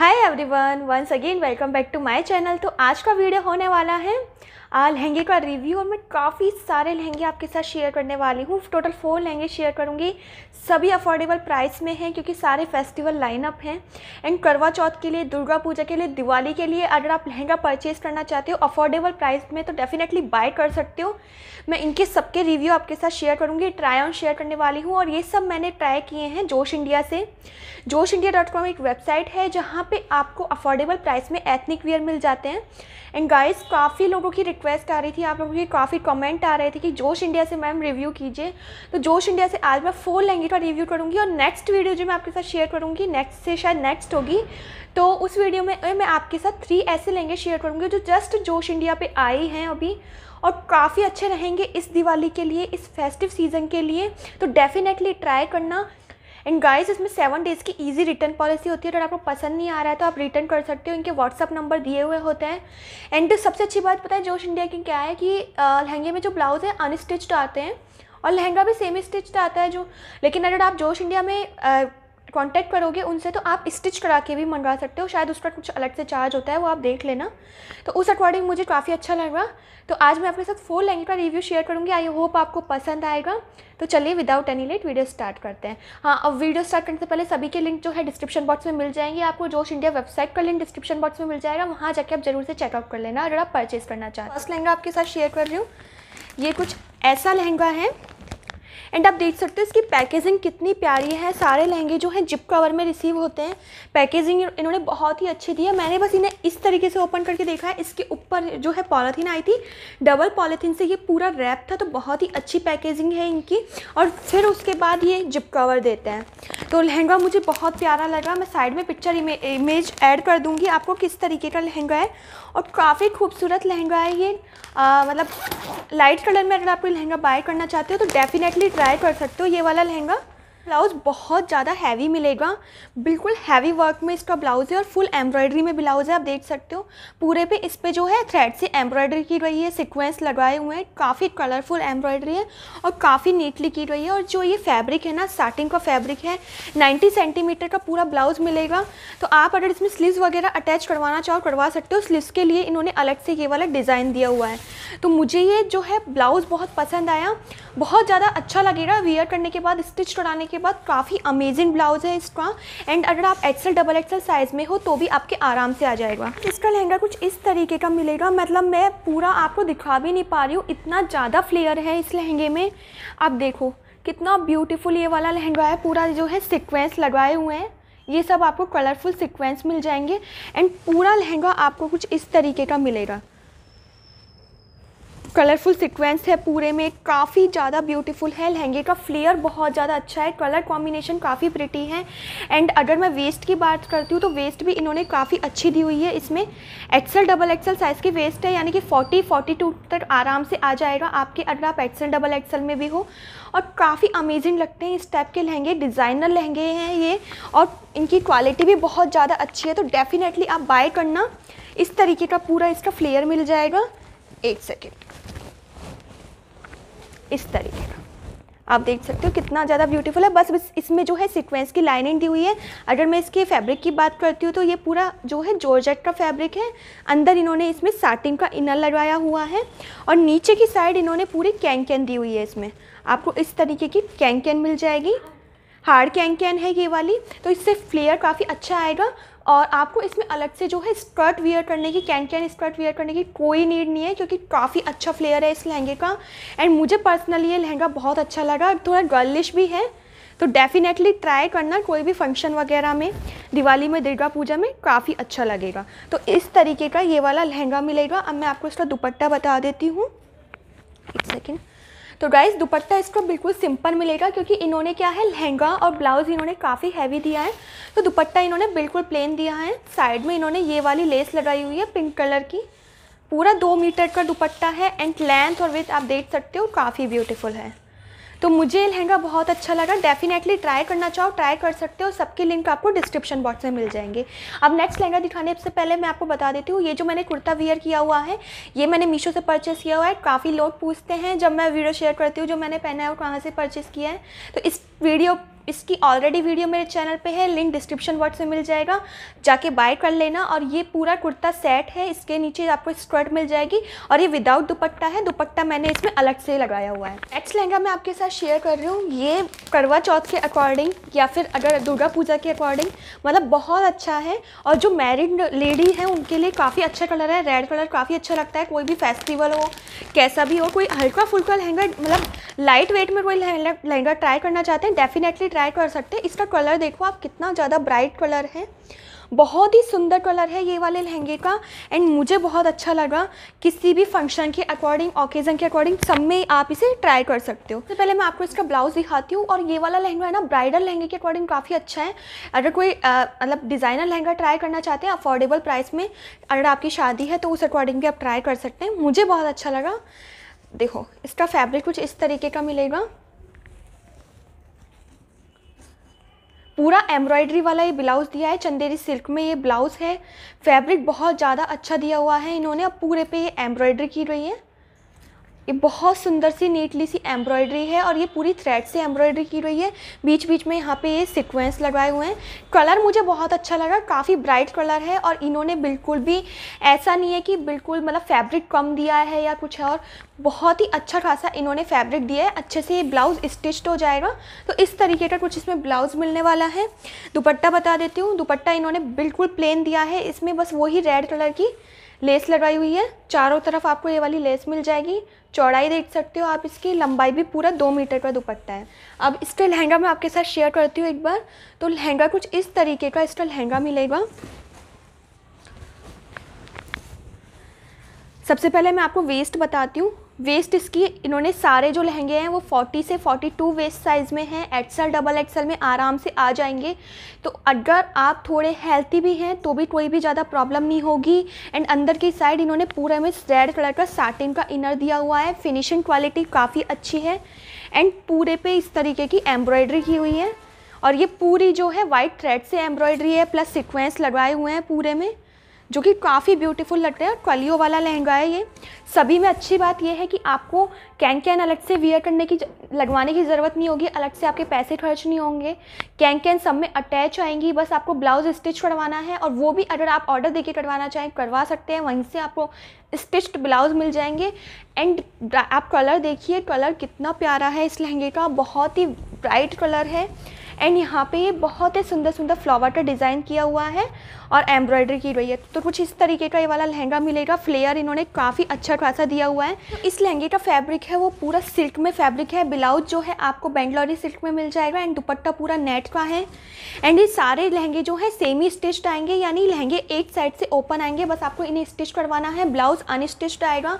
hi everyone once again welcome back to my channel तो आज का वीडियो होने वाला है लहंगे का रिव्यू और मैं काफ़ी सारे लहंगे आपके साथ शेयर करने वाली हूँ टोटल फोर लहंगे शेयर करूँगी सभी अफोर्डेबल प्राइस में हैं क्योंकि सारे फेस्टिवल लाइनअप हैं एंड करवा चौथ के लिए दुर्गा पूजा के लिए दिवाली के लिए अगर आप लहंगा परचेज़ करना चाहते हो अफोर्डेबल प्राइस में तो डेफिनेटली बाय कर सकते हो मैं इनके सबके रिव्यू आपके साथ शेयर करूँगी ट्राई ऑन शेयर करने वाली हूँ और ये सब मैंने ट्राई किए हैं जोश इंडिया से जोश इंडिया डॉट कॉम एक वेबसाइट है जहाँ पर आपको अफोर्डेबल प्राइस में एथनिक वेयर मिल जाते हैं एंड गाइस काफ़ी लोगों की रिक्वेस्ट आ रही थी आप लोगों की काफ़ी कमेंट आ रहे थे कि जोश इंडिया से मैम रिव्यू कीजिए तो जोश इंडिया से आज मैं फोर लैंग्वेज का रिव्यू करूँगी और नेक्स्ट वीडियो जो मैं आपके साथ शेयर करूँगी नेक्स्ट से शायद नेक्स्ट होगी तो उस वीडियो में मैं आपके साथ थ्री ऐसे लैंग्वेज शेयर करूँगी जो जस्ट जोश इंडिया पर आए हैं अभी और काफ़ी अच्छे रहेंगे इस दिवाली के लिए इस फेस्टिव सीज़न के लिए तो डेफिनेटली ट्राई करना एंड गाइस इसमें सेवन डेज़ की ईजी रिटर्न पॉलिसी होती है अगर आपको पसंद नहीं आ रहा है तो आप रिटर्न कर सकते हो इनके व्हाट्सअप नंबर दिए हुए होते हैं एंड सबसे अच्छी बात पता है जोश इंडिया की क्या है कि लहंगे में जो ब्लाउज़ है अनस्टिच्ड आते हैं और लहंगा भी सेम स्टिच्ड आता है जो लेकिन अगर आप जोश इंडिया में कॉन्टैक्ट करोगे उनसे तो आप स्टिच करा के भी मंगवा सकते हो शायद उसका कुछ अलग से चार्ज होता है वो आप देख लेना तो उस अकॉर्डिंग मुझे काफ़ी अच्छा लगा तो आज मैं आपके साथ फोर लहंगे का रिव्यू शेयर करूँगी आई होप आपको पसंद आएगा तो चलिए without any late video start करते हैं हाँ अब वीडियो स्टार्ट करने से पहले सभी के लिंक जो है डिस्क्रिप्शन बॉक्स में मिल जाएंगे आपको जोश इंडिया वेबसाइट का लिंक डिस्क्रिप्शन बॉक्स में मिल जाएगा वहाँ जाके आप जरूर से चेकआउट कर लेना अगर आप परचेज़ करना चाहते हैं फर्स्ट लहंगा आपके साथ शेयर कर रही हूँ ये कुछ ऐसा लहंगा है एंड आप देख सकते हो इसकी पैकेजिंग कितनी प्यारी है सारे लहंगे जो हैं जिप कवर में रिसीव होते हैं पैकेजिंग इन्होंने बहुत ही अच्छी दी है मैंने बस इन्हें इस तरीके से ओपन करके देखा है इसके ऊपर जो है पॉलीथीन आई थी डबल पॉलीथीन से ये पूरा रैप था तो बहुत ही अच्छी पैकेजिंग है इनकी और फिर उसके बाद ये जिप कवर देते हैं तो लहंगा मुझे बहुत प्यारा लगा मैं साइड में पिक्चर इमेज ऐड कर दूँगी आपको किस तरीके का लहंगा है और काफ़ी खूबसूरत लहंगा है ये मतलब लाइट कलर में अगर आप लहंगा बाय करना चाहते हो तो डेफिनेटली ट्राई कर सकते हो ये वाला लहंगा ब्लाउज़ बहुत ज़्यादा हैवी मिलेगा बिल्कुल हैवी वर्क में इसका ब्लाउज़ है और फुल एम्ब्रॉयडरी में ब्लाउज़ है आप देख सकते हो पूरे पे इस पे जो है थ्रेड से एम्ब्रॉयडरी की रही है सीक्वेंस लगाए हुए हैं काफ़ी कलरफुल एम्ब्रॉयडरी है और काफ़ी नीटली की रही है और जो ये फैब्रिक है ना स्टार्टिंग का फैब्रिक है नाइन्टी सेंटीमीटर का पूरा ब्लाउज़ मिलेगा तो आप अगर इसमें स्लीव वगैरह अटैच करवाना चाहो करवा सकते हो स्लीव के लिए इन्होंने अलग से ये वाला डिज़ाइन दिया हुआ है तो मुझे ये जो है ब्लाउज़ बहुत पसंद आया बहुत ज़्यादा अच्छा लगेगा वियर करने के बाद स्टिच कराने के बाद काफ़ी अमेजिंग ब्लाउज है इसका एंड अगर आप एक्सल डबल एक्सल साइज़ में हो तो भी आपके आराम से आ जाएगा इसका लहंगा कुछ इस तरीके का मिलेगा मतलब मैं पूरा आपको दिखा भी नहीं पा रही हूँ इतना ज़्यादा फ्लेयर है इस लहंगे में आप देखो कितना ब्यूटीफुल ये वाला लहंगा है पूरा जो है सिक्वेंस लगाए हुए हैं ये सब आपको कलरफुल सिक्वेंस मिल जाएंगे एंड पूरा लहंगा आपको कुछ इस तरीके का मिलेगा कलरफुल सीक्वेंस है पूरे में काफ़ी ज़्यादा ब्यूटीफुल है लहंगे का फ्लेयर बहुत ज़्यादा अच्छा है कलर कॉम्बिनेशन काफ़ी प्रिटी है एंड अगर मैं वेस्ट की बात करती हूँ तो वेस्ट भी इन्होंने काफ़ी अच्छी दी हुई है इसमें एक्सल डबल एक्सल साइज़ की वेस्ट है यानी कि 40 42 तक आराम से आ जाएगा आपके अगर आप एक्सल डबल एक्सल में भी हो और काफ़ी अमेजिंग लगते हैं इस टाइप के लहंगे डिज़ाइनर लहंगे हैं ये और इनकी क्वालिटी भी बहुत ज़्यादा अच्छी है तो डेफ़िनेटली आप बाय करना इस तरीके का पूरा इसका फ्लेयर मिल जाएगा एक सेकेंड इस तरीके का आप देख सकते हो कितना ज़्यादा ब्यूटीफुल है बस इसमें जो है सीक्वेंस की लाइनिंग दी हुई है अगर मैं इसके फैब्रिक की बात करती हूँ तो ये पूरा जो है जॉर्जेट का फैब्रिक है अंदर इन्होंने इसमें साटिन का इनर लगाया हुआ है और नीचे की साइड इन्होंने पूरी कैंकैन दी हुई है इसमें आपको इस तरीके की कैंकैन मिल जाएगी हार्ड कैंकैन है ये वाली तो इससे फ्लेयर काफ़ी अच्छा आएगा और आपको इसमें अलग से जो है स्कर्ट वियर करने की कैन कैन स्कर्ट वियर करने की कोई नीड नहीं है क्योंकि काफ़ी अच्छा फ्लेयर है इस लहंगे का एंड मुझे पर्सनली ये लहंगा बहुत अच्छा लगा थोड़ा गर्लिश भी है तो डेफिनेटली ट्राई करना कोई भी फंक्शन वगैरह में दिवाली में दुर्गा पूजा में काफ़ी अच्छा लगेगा तो इस तरीके का ये वाला लहंगा मिलेगा अब मैं आपको इसका दुपट्टा बता देती हूँ एक सेकेंड तो गाइज दुपट्टा इसको बिल्कुल सिंपल मिलेगा क्योंकि इन्होंने क्या है लहंगा और ब्लाउज़ इन्होंने काफ़ी हैवी दिया है तो दुपट्टा इन्होंने बिल्कुल प्लेन दिया है साइड में इन्होंने ये वाली लेस लगाई हुई है पिंक कलर की पूरा दो मीटर का दुपट्टा है एंड लेंथ और विथ आप देख सकते हो काफ़ी ब्यूटीफुल है तो मुझे ये लहंगा बहुत अच्छा लगा डेफिनेटली ट्राई करना चाहो ट्राई कर सकते हो सबके लिंक आपको डिस्क्रिप्शन बॉक्स में मिल जाएंगे अब नेक्स्ट लहंगा दिखाने से पहले मैं आपको बता देती हूँ ये जो मैंने कुर्ता वियर किया हुआ है ये मैंने मीशो से परचेस किया हुआ है काफ़ी लोग पूछते हैं जब मैं वीडियो शेयर करती हूँ जो मैंने पहना है वो कहाँ से परचेस किया है तो इस वीडियो इसकी ऑलरेडी वीडियो मेरे चैनल पे है लिंक डिस्क्रिप्शन बॉक्स में मिल जाएगा जाके बाय कर लेना और ये पूरा कुर्ता सेट है इसके नीचे आपको स्कर्ट मिल जाएगी और ये विदाउट दुपट्टा है दुपट्टा मैंने इसमें अलग से लगाया हुआ है नेक्स्ट लहंगा मैं आपके साथ शेयर कर रही हूँ ये करवा चौथ के अकॉर्डिंग या फिर अगर दुर्गा पूजा के अकॉर्डिंग मतलब बहुत अच्छा है और जो मैरिड लेडी है उनके लिए काफ़ी अच्छा कलर है रेड कलर काफ़ी अच्छा लगता है कोई भी फेस्टिवल हो कैसा भी हो कोई हल्का फुल्का लहंगा मतलब लाइट वेट में कोई लहंगा ट्राई करना चाहते हैं डेफिनेटली ट्राई कर सकते हैं इसका कलर देखो आप कितना ज़्यादा ब्राइट कलर है बहुत ही सुंदर कलर है ये वाले लहंगे का एंड मुझे बहुत अच्छा लगा किसी भी फंक्शन के अकॉर्डिंग ओकेज़न के अकॉर्डिंग सब में आप इसे ट्राई कर सकते हो सबसे पहले मैं आपको इसका ब्लाउज़ दिखाती हूँ और ये वाला लहंगा है ना ब्राइडल लहंगे के अकॉर्डिंग काफ़ी अच्छा है अगर कोई मतलब डिज़ाइनर लहंगा ट्राई करना चाहते हैं अफोर्डेबल प्राइस में अगर आपकी शादी है तो उस अकॉर्डिंग भी आप ट्राई कर सकते हैं मुझे बहुत अच्छा लगा देखो इसका फैब्रिक कुछ इस तरीके का मिलेगा पूरा एम्ब्रॉयडरी वाला ये ब्लाउज़ दिया है चंदेरी सिल्क में ये ब्लाउज़ है फैब्रिक बहुत ज़्यादा अच्छा दिया हुआ है इन्होंने अब पूरे पे ये एम्ब्रॉयडरी की रही है ये बहुत सुंदर सी नीटली सी एम्ब्रॉयडरी है और ये पूरी थ्रेड से एम्ब्रॉयडरी की रही है बीच बीच में यहाँ पे ये सिक्वेंस लगाए हुए हैं कलर मुझे बहुत अच्छा लगा काफ़ी ब्राइट कलर है और इन्होंने बिल्कुल भी ऐसा नहीं है कि बिल्कुल मतलब फैब्रिक कम दिया है या कुछ है और बहुत ही अच्छा खासा इन्होंने फैब्रिक दिया है अच्छे से ये ब्लाउज़ स्टिच्ड हो जाएगा तो इस तरीके का कुछ इसमें ब्लाउज़ मिलने वाला है दुपट्टा बता देती हूँ दुपट्टा इन्होंने बिल्कुल प्लेन दिया है इसमें बस वही रेड कलर की लेस लगवाई हुई है चारों तरफ आपको ये वाली लेस मिल जाएगी चौड़ाई देख सकते हो आप इसकी लंबाई भी पूरा दो मीटर का दुपट्टा है अब इसका लहंगा मैं आपके साथ शेयर करती हूँ एक बार तो लहंगा कुछ इस तरीके का इसका लहंगा मिलेगा सबसे पहले मैं आपको वेस्ट बताती हूँ वेस्ट इसकी इन्होंने सारे जो लहंगे हैं वो 40 से 42 वेस्ट साइज़ में हैं एक्सल डबल एक्सल में आराम से आ जाएंगे तो अगर आप थोड़े हेल्थी भी हैं तो भी कोई भी ज़्यादा प्रॉब्लम नहीं होगी एंड अंदर की साइड इन्होंने पूरे में रेड कलर का साटिन का इनर दिया हुआ है फिनिशिंग क्वालिटी काफ़ी अच्छी है एंड पूरे पे इस तरीके की एम्ब्रॉयडरी की हुई है और ये पूरी जो है वाइट थ्रेड से एम्ब्रॉयडरी है प्लस सिक्वेंस लगाए हुए हैं पूरे में जो कि काफ़ी ब्यूटीफुल लगता है और क्वालियो वाला लहंगा है ये सभी में अच्छी बात यह है कि आपको कैन कैन अलग से वियर करने की लगवाने की ज़रूरत नहीं होगी अलग से आपके पैसे खर्च नहीं होंगे कैन कैन सब में अटैच आएंगी बस आपको ब्लाउज स्टिच करवाना है और वो भी अगर आप ऑर्डर देके करवाना चाहें करवा सकते हैं वहीं से आपको स्टिच्ड ब्लाउज मिल जाएंगे एंड आप कलर देखिए कलर कितना प्यारा है इस लहंगे का बहुत ही ब्राइट कलर है एंड यहाँ पे ये बहुत ही सुंदर सुंदर फ्लावर का डिज़ाइन किया हुआ है और एम्ब्रॉयडरी की रही है तो कुछ इस तरीके का ये वाला लहंगा मिलेगा फ्लेयर इन्होंने काफ़ी अच्छा खासा दिया हुआ है तो इस लहंगे का फैब्रिक है वो पूरा सिल्क में फैब्रिक है ब्लाउज जो है आपको बेंगलोरी सिल्क में मिल जाएगा एंड दुपट्टा पूरा नेट का है एंड ये सारे लहंगे जो है सेमी स्टिच्ड आएंगे यानी लहंगे एक साइड से ओपन आएंगे बस आपको इन्हें स्टिच करवाना है ब्लाउज अनस्टिच्ड आएगा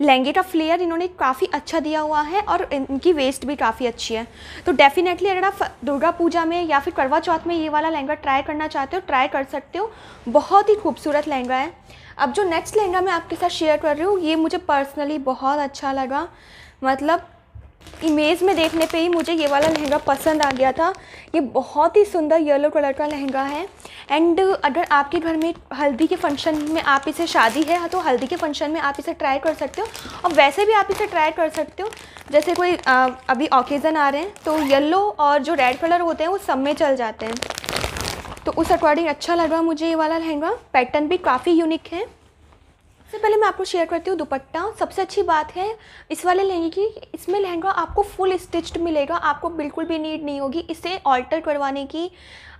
लहंगे का फ्लेयर इन्होंने काफ़ी अच्छा दिया हुआ है और इनकी वेस्ट भी काफ़ी अच्छी है तो डेफिनेटली अगर आप दुर्गा पूजा में या फिर करवा चौथ में ये वाला लहंगा ट्राई करना चाहते हो ट्राई कर सकते हो बहुत ही खूबसूरत लहंगा है अब जो नेक्स्ट लहंगा मैं आपके साथ शेयर कर रही हूँ ये मुझे पर्सनली बहुत अच्छा लगा मतलब इमेज में देखने पे ही मुझे ये वाला लहंगा पसंद आ गया था ये बहुत ही सुंदर येलो कलर का लहंगा है एंड अगर आपके घर में हल्दी के फंक्शन में आप इसे शादी है तो हल्दी के फंक्शन में आप इसे ट्राई कर सकते हो और वैसे भी आप इसे ट्राई कर सकते हो जैसे कोई आ, अभी ऑकेज़न आ रहे हैं तो येलो और जो रेड कलर होते हैं वो सब में चल जाते हैं तो उस अकॉर्डिंग अच्छा लगा मुझे ये वाला लहंगा पैटर्न भी काफ़ी यूनिक है सबसे पहले मैं आपको शेयर करती हूँ दुपट्टा सबसे अच्छी बात है इस वाले लहंगे की इसमें लहंगा आपको फुल स्टिच्ड मिलेगा आपको बिल्कुल भी नीड नहीं होगी इसे ऑल्टर करवाने की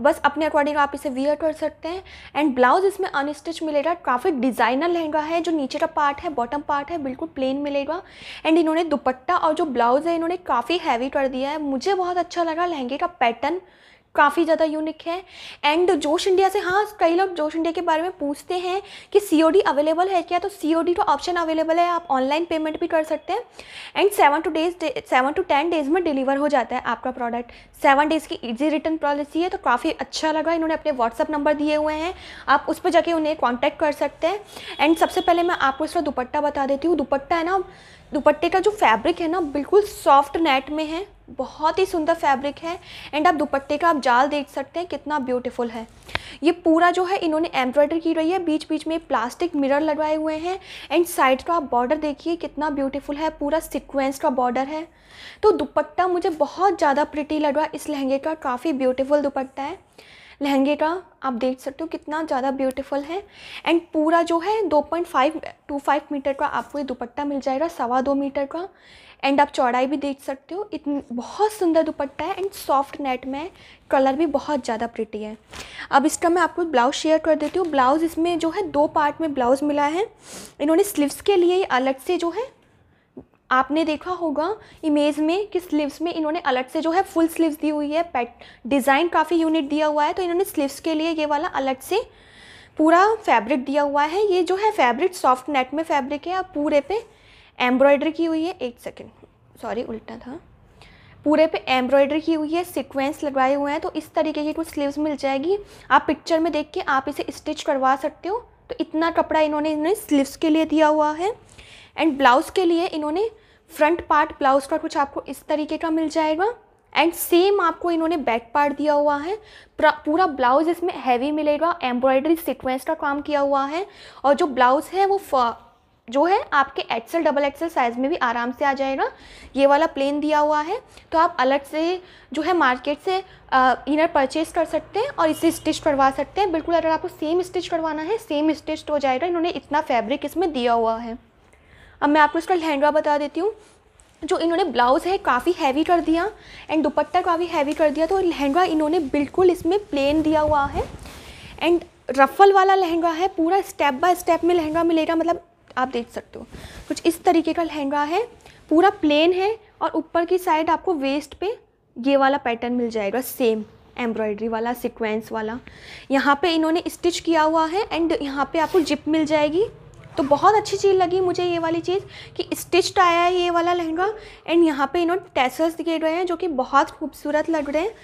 बस अपने अकॉर्डिंग आप इसे वियर कर सकते हैं एंड ब्लाउज इसमें अनस्टिच मिलेगा काफ़ी डिज़ाइनर लहंगा है जो नीचे का पार्ट है बॉटम पार्ट है बिल्कुल प्लेन मिलेगा एंड इन्होंने दुपट्टा और जो ब्लाउज़ है इन्होंने काफ़ी हैवी कर दिया है मुझे बहुत अच्छा लगा लहंगे का पैटर्न काफ़ी ज़्यादा यूनिक है एंड जोश इंडिया से हाँ कई लोग जोश इंडिया के बारे में पूछते हैं कि सी अवेलेबल है क्या तो सी तो ऑप्शन अवेलेबल है आप ऑनलाइन पेमेंट भी कर सकते हैं and seven to days seven to ten days में डिलीवर हो जाता है आपका प्रोडक्ट सेवन डेज़ की ईजी रिटर्न पॉलिसी है तो काफ़ी अच्छा लगा इन्होंने अपने व्हाट्सअप नंबर दिए हुए हैं आप उस पर जाके उन्हें कॉन्टैक्ट कर सकते हैं एंड सबसे पहले मैं आपको इसका दुपट्टा बता देती हूँ दुपट्टा है ना दुपट्टे का जो फैब्रिक है ना बिल्कुल सॉफ्ट नेट में है बहुत ही सुंदर फैब्रिक है एंड आप दुपट्टे का आप जाल देख सकते हैं कितना ब्यूटीफुल है ये पूरा जो है इन्होंने एम्ब्रॉयडर की रही है बीच बीच में प्लास्टिक मिरर लगवाए हुए हैं एंड साइड का आप बॉर्डर देखिए कितना ब्यूटीफुल है पूरा सिक्वेंस का बॉर्डर है तो दुपट्टा मुझे बहुत ज़्यादा प्रिटी है इस लहंगे का काफ़ी ब्यूटीफुल दुपट्टा है लहंगे का आप देख सकते हो कितना ज़्यादा ब्यूटीफुल है एंड पूरा जो है 2.5 2.5 मीटर का आपको ये दुपट्टा मिल जाएगा सवा दो मीटर का एंड आप चौड़ाई भी देख सकते हो इतनी बहुत सुंदर दुपट्टा है एंड सॉफ्ट नेट में कलर भी बहुत ज़्यादा प्रिटी है अब इसका मैं आपको ब्लाउज शेयर कर देती हूँ ब्लाउज़ इसमें जो है दो पार्ट में ब्लाउज़ मिला है इन्होंने स्लीव्स के लिए अलग से जो है आपने देखा होगा इमेज में कि स्लीव्स में इन्होंने अलग से जो है फुल स्लीव्स दी हुई है पैट डिज़ाइन काफ़ी यूनिट दिया हुआ है तो इन्होंने स्लीव्स के लिए ये वाला अलग से पूरा फैब्रिक दिया हुआ है ये जो है फैब्रिक सॉफ्ट नेट में फैब्रिक है और पूरे पे एम्ब्रॉयडरी की हुई है एक सेकेंड सॉरी उल्टा था पूरे पे एम्ब्रॉयडरी की हुई है सीक्वेंस लगाए हुए हैं तो इस तरीके की कुछ स्लीव्स मिल जाएगी आप पिक्चर में देख के आप इसे स्टिच करवा सकते हो तो इतना कपड़ा इन्होंने इन्होंने स्लीव्स के लिए दिया हुआ है एंड ब्लाउज़ के लिए इन्होंने फ्रंट पार्ट ब्लाउज का कुछ आपको इस तरीके का मिल जाएगा एंड सेम आपको इन्होंने बैक पार्ट दिया हुआ है पूरा ब्लाउज इसमें हैवी मिलेगा एम्ब्रॉयडरी सिक्वेंस का काम किया हुआ है और जो ब्लाउज है वो जो है आपके एक्सेल डबल एक्सेल साइज़ में भी आराम से आ जाएगा ये वाला प्लेन दिया हुआ है तो आप अलग से जो है मार्केट से इनर परचेज कर सकते हैं और इसे स्टिच करवा सकते हैं बिल्कुल अगर आपको सेम स्टिच करवाना है सेम स्टिच हो जाएगा इन्होंने इतना फैब्रिक इसमें दिया हुआ है अब मैं आपको इसका लहंगा बता देती हूँ जो इन्होंने ब्लाउज़ है काफ़ी हैवी कर दिया एंड दुपट्टा काफ़ी हैवी कर दिया तो लहंगा इन्होंने बिल्कुल इसमें प्लेन दिया हुआ है एंड रफल वाला लहंगा है पूरा स्टेप बाय स्टेप में लहंगा मिलेगा मतलब आप देख सकते हो कुछ इस तरीके का लहंगा है पूरा प्लेन है और ऊपर की साइड आपको वेस्ट पे ये वाला पैटर्न मिल जाएगा सेम एम्ब्रॉयडरी वाला सिक्वेंस वाला यहाँ पे इन्होंने स्टिच किया हुआ है एंड यहाँ पे आपको जिप मिल जाएगी तो बहुत अच्छी चीज़ लगी मुझे ये वाली चीज़ कि स्टिच्ड आया है ये वाला लहंगा एंड यहाँ पे इन्होंने टेसल्स दिए गए हैं जो कि बहुत खूबसूरत लग रहे हैं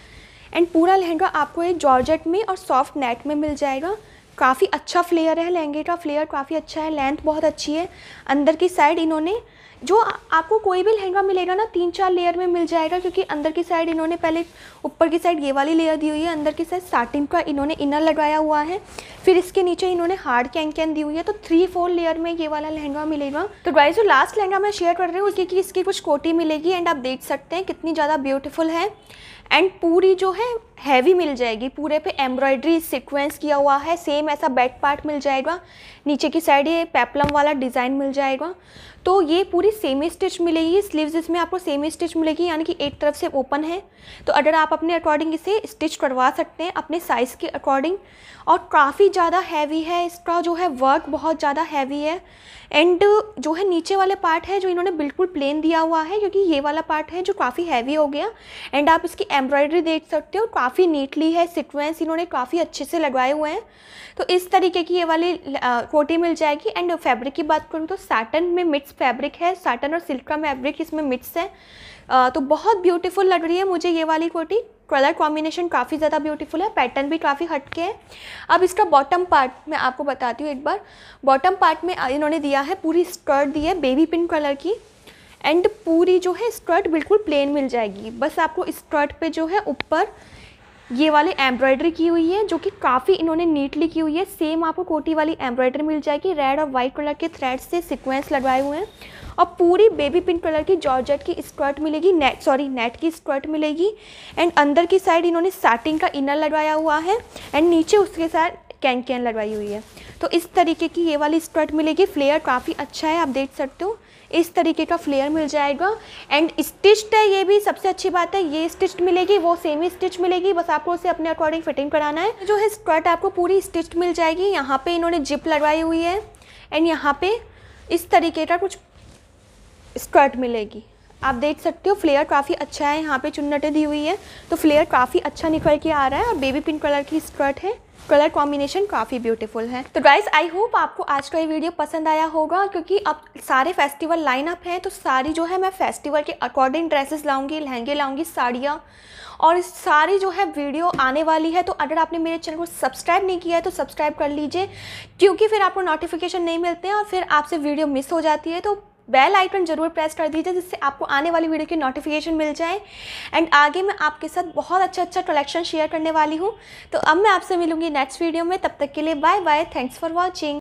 एंड पूरा लहंगा आपको एक जॉर्जेट में और सॉफ्ट नेट में मिल जाएगा काफ़ी अच्छा फ्लेयर है लहंगे का फ्लेयर काफ़ी अच्छा है लेंथ बहुत अच्छी है अंदर की साइड इन्होंने जो आपको कोई भी लहंगा मिलेगा ना तीन चार लेयर में मिल जाएगा क्योंकि अंदर की साइड इन्होंने पहले ऊपर की साइड ये वाली लेयर दी हुई है अंदर की साइड स्टार्टिंग का इन्होंने इनर लगाया हुआ है फिर इसके नीचे इन्होंने हार्ड कैन कैन दी हुई है तो थ्री फोर लेयर में ये वाला लहंगा मिलेगा तो गाइस जो लास्ट लहंगा मैं शेयर कर रही हूँ उसकी इसकी कुछ कोटी मिलेगी एंड आप देख सकते हैं कितनी ज़्यादा ब्यूटीफुल है एंड पूरी जो है हैवी मिल जाएगी पूरे पे एम्ब्रॉयडरी सीक्वेंस किया हुआ है सेम ऐसा बैक पार्ट मिल जाएगा नीचे की साइड ये पेपलम वाला डिज़ाइन मिल जाएगा तो ये पूरी सेमी स्टिच मिलेगी स्लीव्स इसमें आपको सेमी स्टिच मिलेगी यानी कि एक तरफ से ओपन है तो अगर आप अपने अकॉर्डिंग इसे स्टिच करवा सकते हैं अपने साइज़ के अकॉर्डिंग और काफ़ी ज़्यादा हैवी है इसका जो है वर्क बहुत ज़्यादा हैवी है एंड जो है नीचे वाले पार्ट है जो इन्होंने बिल्कुल प्लेन दिया हुआ है क्योंकि ये वाला पार्ट है जो काफ़ी हैवी हो गया एंड आप इसकी एम्ब्रॉयडरी देख सकते हो काफ़ी नीटली है सिक्वेंस इन्होंने काफ़ी अच्छे से लगाए हुए हैं तो इस तरीके की ये वाली कोटी मिल जाएगी एंड फैब्रिक की बात करूँ तो सैटन में मिट्स मिक्स फैब्रिक है साटन और सिल्क का फैब्रिक इसमें मिक्स है आ, तो बहुत ब्यूटीफुल लग रही है मुझे ये वाली कुर्ती कलर कॉम्बिनेशन काफ़ी ज़्यादा ब्यूटीफुल है पैटर्न भी काफ़ी हटके है अब इसका बॉटम पार्ट मैं आपको बताती हूँ एक बार बॉटम पार्ट में इन्होंने दिया है पूरी स्कर्ट दी है बेबी पिंक कलर की एंड पूरी जो है स्कर्ट बिल्कुल प्लेन मिल जाएगी बस आपको स्कर्ट पे जो है ऊपर ये वाली एम्ब्रॉयडरी की हुई है जो कि काफ़ी इन्होंने नीटली की हुई है सेम आपको कोटी वाली एम्ब्रॉयडरी मिल जाएगी रेड और वाइट कलर के थ्रेड से सिक्वेंस लगवाए हुए हैं और पूरी बेबी पिंक कलर की जॉर्जेट की स्कर्ट मिलेगी नेट सॉरी नेट की स्कर्ट मिलेगी एंड अंदर की साइड इन्होंने साटिन का इनर लगवाया हुआ है एंड नीचे उसके साथ कैन कैन लगवाई हुई है तो इस तरीके की ये वाली स्कर्ट मिलेगी फ्लेयर काफ़ी अच्छा है आप देख सकते हो इस तरीके का फ्लेयर मिल जाएगा एंड स्टिच्ड है ये भी सबसे अच्छी बात है ये स्टिच्ड मिलेगी वो ही स्टिच मिलेगी बस आपको उसे अपने अकॉर्डिंग फिटिंग कराना है जो है स्कर्ट आपको पूरी स्टिच्ड मिल जाएगी यहाँ पे इन्होंने जिप लगवाई हुई है एंड यहाँ पे इस तरीके का कुछ स्कर्ट मिलेगी आप देख सकते हो फ्लेयर काफ़ी अच्छा है यहाँ पे चुन्नटें दी हुई है तो फ्लेयर काफ़ी अच्छा निकल के आ रहा है और बेबी पिंक कलर की स्कर्ट है कलर कॉम्बिनेशन काफ़ी ब्यूटीफुल है तो गाइस आई होप आपको आज का ये वीडियो पसंद आया होगा क्योंकि अब सारे फेस्टिवल लाइन अप हैं तो सारी जो है मैं फेस्टिवल के अकॉर्डिंग ड्रेसेस लाऊंगी लहंगे लाऊंगी साड़ियाँ और सारी जो है वीडियो आने वाली है तो अगर आपने मेरे चैनल को सब्सक्राइब नहीं किया है तो सब्सक्राइब कर लीजिए क्योंकि फिर आपको नोटिफिकेशन नहीं मिलते हैं और फिर आपसे वीडियो मिस हो जाती है तो बेल आइकन जरूर प्रेस कर दीजिए जिससे आपको आने वाली वीडियो की नोटिफिकेशन मिल जाए एंड आगे मैं आपके साथ बहुत अच्छा अच्छा कलेक्शन शेयर करने वाली हूँ तो अब मैं आपसे मिलूँगी नेक्स्ट वीडियो में तब तक के लिए bye bye thanks for watching